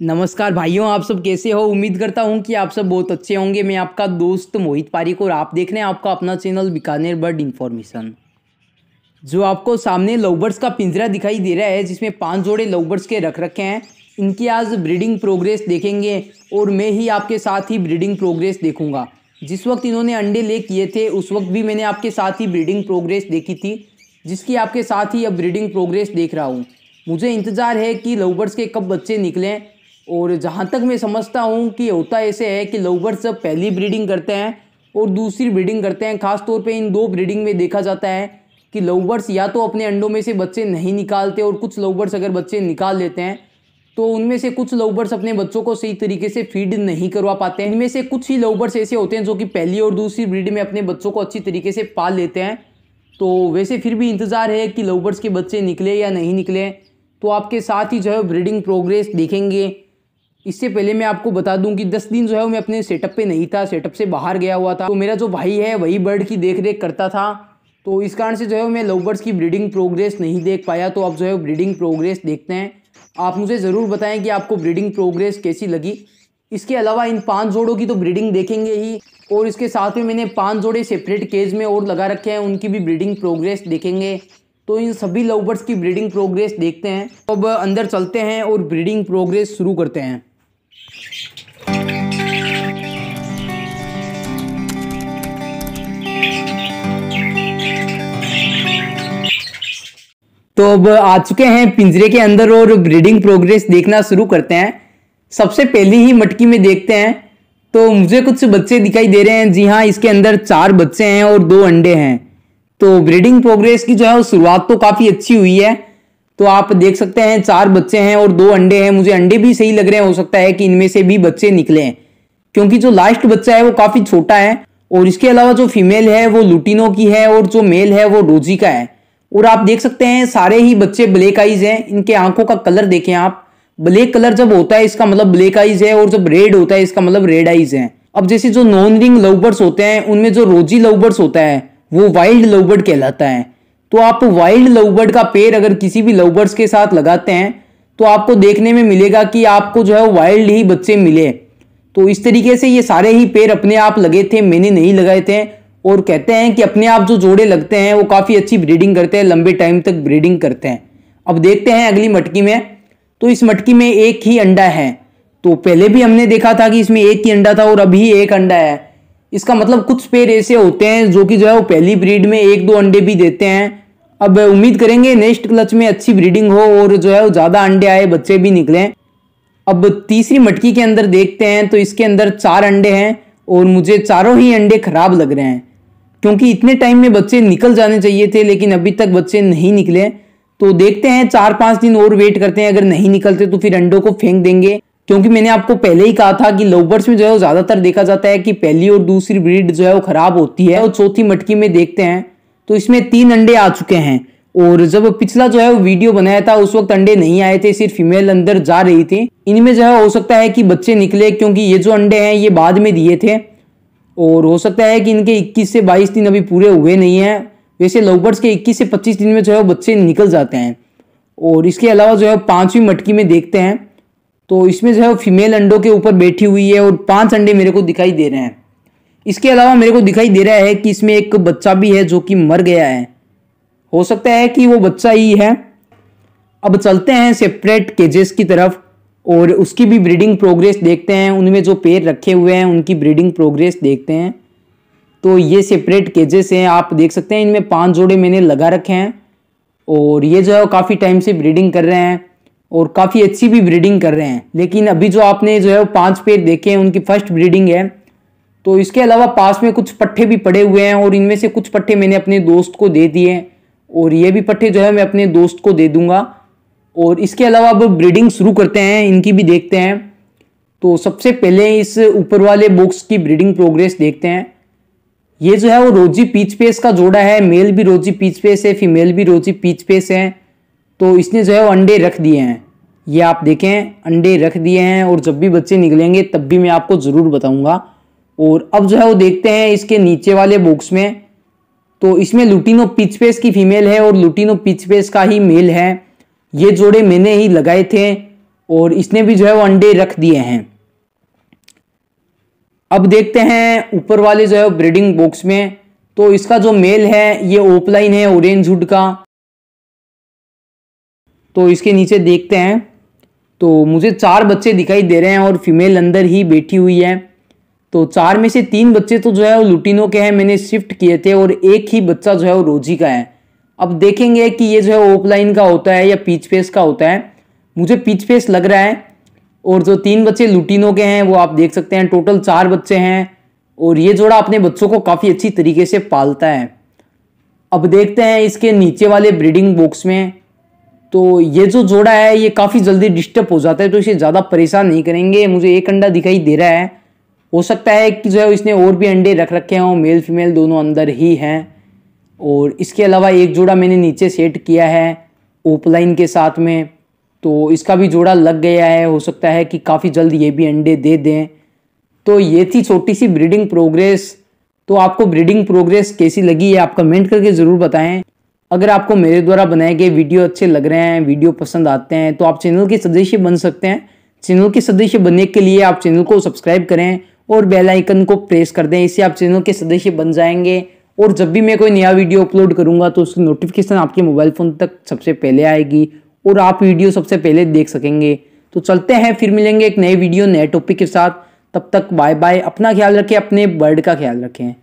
नमस्कार भाइयों आप सब कैसे हो उम्मीद करता हूँ कि आप सब बहुत अच्छे होंगे मैं आपका दोस्त मोहित पारिक और आप देख रहे हैं आपका अपना चैनल बीकानेर बर्ड इन्फॉर्मेशन जो आपको सामने लवबर्ड्स का पिंजरा दिखाई दे रहा है जिसमें पांच जोड़े लवबर्ड्स के रख रखे हैं इनकी आज ब्रीडिंग प्रोग्रेस देखेंगे और मैं ही आपके साथ ही ब्रीडिंग प्रोग्रेस देखूँगा जिस वक्त इन्होंने अंडे ले किए थे उस वक्त भी मैंने आपके साथ ही ब्रीडिंग प्रोग्रेस देखी थी जिसकी आपके साथ ही अब ब्रीडिंग प्रोग्रेस देख रहा हूँ मुझे इंतज़ार है कि लवबर्ड्स के कब बच्चे निकलें और जहाँ तक मैं समझता हूँ कि होता ऐसे है कि लवबर्ड्स जब पहली ब्रीडिंग करते हैं और दूसरी ब्रीडिंग करते हैं खासतौर पे इन दो ब्रीडिंग में देखा जाता है कि लवबर्ड्स या तो अपने अंडों में से बच्चे नहीं निकालते और कुछ लवबर्ड्स अगर बच्चे निकाल लेते हैं तो उनमें से कुछ लवबर्ड्स अपने बच्चों को सही तरीके से फीड नहीं करवा पाते हैं इनमें से कुछ ही लवबर्ड्स ऐसे होते हैं जो कि पहली और दूसरी ब्रीड में अपने बच्चों को अच्छी तरीके से पाल लेते हैं तो वैसे फिर भी इंतज़ार है कि लवबर्ड्स के बच्चे निकले या नहीं निकले तो आपके साथ ही जो है ब्रीडिंग प्रोग्रेस देखेंगे इससे पहले मैं आपको बता दूं कि 10 दिन जो है मैं अपने सेटअप पे नहीं था सेटअप से बाहर गया हुआ था तो मेरा जो भाई है वही बर्ड की देख रेख करता था तो इस कारण से जो है मैं लव बर्ड्स की ब्रीडिंग प्रोग्रेस नहीं देख पाया तो आप जो है ब्रीडिंग प्रोग्रेस देखते हैं आप मुझे ज़रूर बताएं कि आपको ब्रीडिंग प्रोग्रेस कैसी लगी इसके अलावा इन पाँच जोड़ों की तो ब्रीडिंग देखेंगे ही और इसके साथ में मैंने पाँच जोड़े सेपरेट केज में और लगा रखे हैं उनकी भी ब्रीडिंग प्रोग्रेस देखेंगे तो इन सभी लवबर्ड्स की ब्रीडिंग प्रोग्रेस देखते हैं अब अंदर चलते हैं और ब्रीडिंग प्रोग्रेस शुरू करते हैं तो अब आ चुके हैं पिंजरे के अंदर और ब्रीडिंग प्रोग्रेस देखना शुरू करते हैं सबसे पहले ही मटकी में देखते हैं तो मुझे कुछ बच्चे दिखाई दे रहे हैं जी हाँ इसके अंदर चार बच्चे हैं और दो अंडे हैं तो ब्रीडिंग प्रोग्रेस की जो है वो शुरुआत तो काफ़ी अच्छी हुई है तो आप देख सकते हैं चार बच्चे हैं और दो अंडे हैं मुझे अंडे भी सही लग रहे हैं हो सकता है कि इनमें से भी बच्चे निकले हैं क्योंकि जो लास्ट बच्चा है वो काफी छोटा है और इसके अलावा जो फीमेल है वो लुटिनो की है और जो मेल है वो रोजी का है और आप देख सकते हैं सारे ही बच्चे ब्लैक आइज हैं इनके आंखों का कलर देखें आप ब्लैक कलर जब होता है इसका मतलब ब्लैक आइज है और जब रेड होता है इसका मतलब रेड आइज है अब जैसे जो नॉन रिंग लवबर्ड्स होते हैं उनमें जो रोजी लवबर्ड्स होता है वो वाइल्ड लवबर्ड कहलाता है तो आप वाइल्ड लवबर्ड का पेड़ अगर किसी भी लवबर्ड्स के साथ लगाते हैं तो आपको देखने में मिलेगा कि आपको जो है वाइल्ड ही बच्चे मिले तो इस तरीके से ये सारे ही पेड़ अपने आप लगे थे मैंने नहीं लगाए थे और कहते हैं कि अपने आप जो जोड़े लगते हैं वो काफ़ी अच्छी ब्रीडिंग करते हैं लंबे टाइम तक ब्रीडिंग करते हैं अब देखते हैं अगली मटकी में तो इस मटकी में एक ही अंडा है तो पहले भी हमने देखा था कि इसमें एक ही अंडा था और अभी एक अंडा है इसका मतलब कुछ पेड़ ऐसे होते हैं जो कि जो है वो पहली ब्रीड में एक दो अंडे भी देते हैं अब उम्मीद करेंगे नेक्स्ट क्लच में अच्छी ब्रीडिंग हो और जो है वो ज़्यादा अंडे आए बच्चे भी निकले अब तीसरी मटकी के अंदर देखते हैं तो इसके अंदर चार अंडे हैं और मुझे चारों ही अंडे खराब लग रहे हैं क्योंकि इतने टाइम में बच्चे निकल जाने चाहिए थे लेकिन अभी तक बच्चे नहीं निकले तो देखते हैं चार पाँच दिन और वेट करते हैं अगर नहीं निकलते तो फिर अंडों को फेंक देंगे क्योंकि मैंने आपको पहले ही कहा था कि लोबर्स में जो है ज़्यादातर देखा जाता है कि पहली और दूसरी ब्रीड जो है वो खराब होती है और चौथी मटकी में देखते हैं तो इसमें तीन अंडे आ चुके हैं और जब पिछला जो है वो वीडियो बनाया था उस वक्त अंडे नहीं आए थे सिर्फ फीमेल अंदर जा रही थी इनमें जो है हो सकता है कि बच्चे निकले क्योंकि ये जो अंडे हैं ये बाद में दिए थे और हो सकता है कि इनके 21 से 22 दिन अभी पूरे हुए नहीं हैं वैसे लवबर्ड्स के 21 से 25 दिन में जो है वो बच्चे निकल जाते हैं और इसके अलावा जो है पाँचवीं मटकी में देखते हैं तो इसमें जो है फीमेल अंडों के ऊपर बैठी हुई है और पाँच अंडे मेरे को दिखाई दे रहे हैं इसके अलावा मेरे को दिखाई दे रहा है कि इसमें एक बच्चा भी है जो कि मर गया है हो सकता है कि वो बच्चा ही है अब चलते हैं सेपरेट केजेस की तरफ और उसकी भी ब्रीडिंग प्रोग्रेस देखते हैं उनमें जो पेड़ रखे हुए हैं उनकी ब्रीडिंग प्रोग्रेस देखते हैं तो ये सेपरेट केजेस हैं आप देख सकते हैं इनमें पांच जोड़े मैंने लगा रखे हैं और ये जो है काफ़ी टाइम से ब्रीडिंग कर रहे हैं और काफ़ी अच्छी भी ब्रीडिंग कर रहे हैं लेकिन अभी जो आपने जो है वो पाँच पेड़ देखे हैं उनकी फर्स्ट ब्रीडिंग है तो इसके अलावा पास में कुछ पट्टे भी पड़े हुए हैं और इनमें से कुछ पट्टे मैंने अपने दोस्त को दे दिए हैं और ये भी पट्टे जो है मैं अपने दोस्त को दे दूंगा और इसके अलावा अब ब्रीडिंग शुरू करते हैं इनकी भी देखते हैं तो सबसे पहले इस ऊपर वाले बॉक्स की ब्रीडिंग प्रोग्रेस देखते हैं ये जो है वो रोजी पीच पेस का जोड़ा है मेल भी रोजी पीच पेस है फीमेल भी रोजी पीच पेस है तो इसने जो है वो अंडे रख दिए हैं ये आप देखें अंडे रख दिए हैं और जब भी बच्चे निकलेंगे तब भी मैं आपको ज़रूर बताऊँगा और अब जो है वो देखते हैं इसके नीचे वाले बॉक्स में तो इसमें लुटिनो पिचपेस की फीमेल है और लुटिनो पिचपेस का ही मेल है ये जोड़े मैंने ही लगाए थे और इसने भी जो है वो अंडे रख दिए हैं अब देखते हैं ऊपर वाले जो है ब्रीडिंग बॉक्स में तो इसका जो मेल है ये ओपलाइन है ऑरेंज हुड का तो इसके नीचे देखते हैं तो मुझे चार बच्चे दिखाई दे रहे हैं और फीमेल अंदर ही बैठी हुई है तो चार में से तीन बच्चे तो जो है वो लुटिनो के हैं मैंने शिफ्ट किए थे और एक ही बच्चा जो है वो रोजी का है अब देखेंगे कि ये जो है ऑफलाइन का होता है या पीच फेस का होता है मुझे पीच फेस लग रहा है और जो तीन बच्चे लुटिनो के हैं वो आप देख सकते हैं टोटल चार बच्चे हैं और ये जोड़ा अपने बच्चों को काफ़ी अच्छी तरीके से पालता है अब देखते हैं इसके नीचे वाले ब्रीडिंग बॉक्स में तो ये जो जोड़ा है ये काफ़ी जल्दी डिस्टर्ब हो जाता है तो इसे ज़्यादा परेशान नहीं करेंगे मुझे एक अंडा दिखाई दे रहा है हो सकता है कि जो है इसने और भी अंडे रख रखे हों मेल फीमेल दोनों अंदर ही हैं और इसके अलावा एक जोड़ा मैंने नीचे सेट किया है ओपलाइन के साथ में तो इसका भी जोड़ा लग गया है हो सकता है कि काफ़ी जल्द ये भी अंडे दे दें तो ये थी छोटी सी ब्रीडिंग प्रोग्रेस तो आपको ब्रीडिंग प्रोग्रेस कैसी लगी है आप कमेंट करके ज़रूर बताएं अगर आपको मेरे द्वारा बनाए गए वीडियो अच्छे लग रहे हैं वीडियो पसंद आते हैं तो आप चैनल के सदस्य बन सकते हैं चैनल के सदस्य बनने के लिए आप चैनल को सब्सक्राइब करें और बेल आइकन को प्रेस कर दें इससे आप चैनल के सदस्य बन जाएंगे और जब भी मैं कोई नया वीडियो अपलोड करूंगा तो उसकी नोटिफिकेशन आपके मोबाइल फ़ोन तक सबसे पहले आएगी और आप वीडियो सबसे पहले देख सकेंगे तो चलते हैं फिर मिलेंगे एक नए वीडियो नए टॉपिक के साथ तब तक बाय बाय अपना ख्याल रखें अपने बर्ड का ख्याल रखें